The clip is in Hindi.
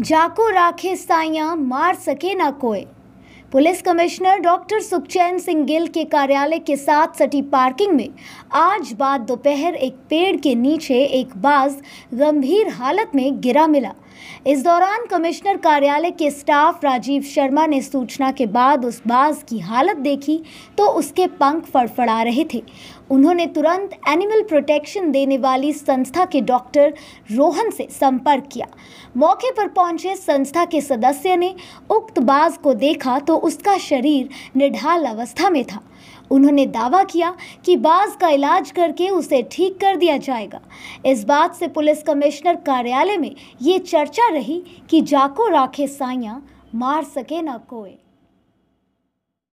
जाको राखे साइया मार सके ना कोई police commissioner doctor Sukhchain Singh Gill के कार्यालय के साथ सटी पार्किंग में आज बाद दोपहर एक पेड़ के नीचे एक बाज गंभीर हालत में गिरा मिला इस दौरान कमिश्नर कार्यालय के स्टाफ राजीव शर्मा ने सूचना के बाद उस बाज की हालत देखी तो उसके पंख फड़फड़ा रहे थे उन्होंने तुरंत एनिमल प्रोटेक्शन देने वाली संस्था के डॉक्टर रोहन से संपर्क किया मौके पर पहुंचे संस्था के सदस्य ने उक्त बाज को देखा तो उसका शरीर निढाल अवस्था में था उन्होंने दावा किया कि बाज का इलाज करके उसे ठीक कर दिया जाएगा इस बात से पुलिस कमिश्नर कार्यालय में ये चर्चा रही कि जाको राखे साइया मार सके ना कोई